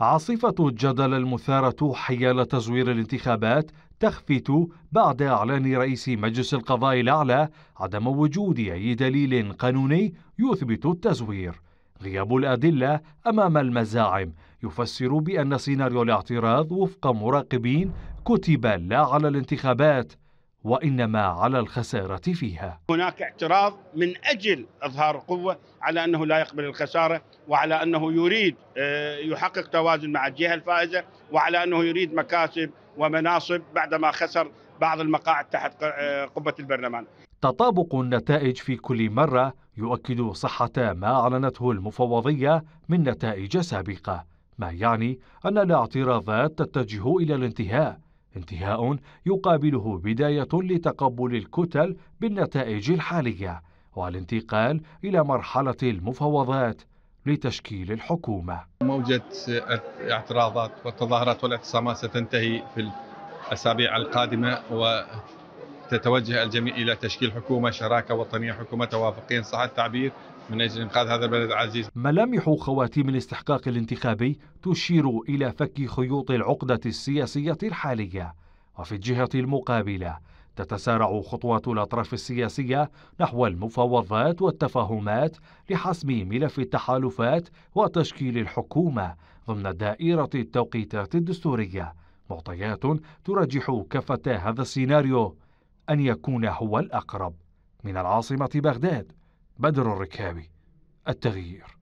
عاصفة الجدل المثارة حيال تزوير الانتخابات تخفت بعد إعلان رئيس مجلس القضاء الأعلى عدم وجود أي دليل قانوني يثبت التزوير. غياب الأدلة أمام المزاعم يفسر بأن سيناريو الاعتراض وفق مراقبين كتب لا على الانتخابات وإنما على الخسارة فيها هناك اعتراض من أجل إظهار قوة على أنه لا يقبل الخسارة وعلى أنه يريد آه، يحقق توازن مع الجهة الفائزة وعلى أنه يريد مكاسب ومناصب بعدما خسر بعض المقاعد تحت آه، قبة البرلمان تطابق النتائج في كل مرة يؤكد صحة ما أعلنته المفوضية من نتائج سابقة ما يعني أن الاعتراضات تتجه إلى الانتهاء انتهاء يقابله بداية لتقبل الكتل بالنتائج الحالية والانتقال إلى مرحلة المفاوضات لتشكيل الحكومة موجة الاعتراضات والتظاهرات والاعتصامات ستنتهي في الأسابيع القادمة وتتوجه الجميع إلى تشكيل حكومة شراكة وطنية حكومة توافقين صح التعبير من أجل إنقاذ هذا البلد العزيز ملامح خواتيم الاستحقاق الانتخابي تشير إلى فك خيوط العقدة السياسية الحالية وفي الجهة المقابلة تتسارع خطوات الأطراف السياسية نحو المفاوضات والتفاهمات لحسم ملف التحالفات وتشكيل الحكومة ضمن دائرة التوقيتات الدستورية معطيات ترجح كفة هذا السيناريو أن يكون هو الأقرب من العاصمة بغداد بدر الركابي التغيير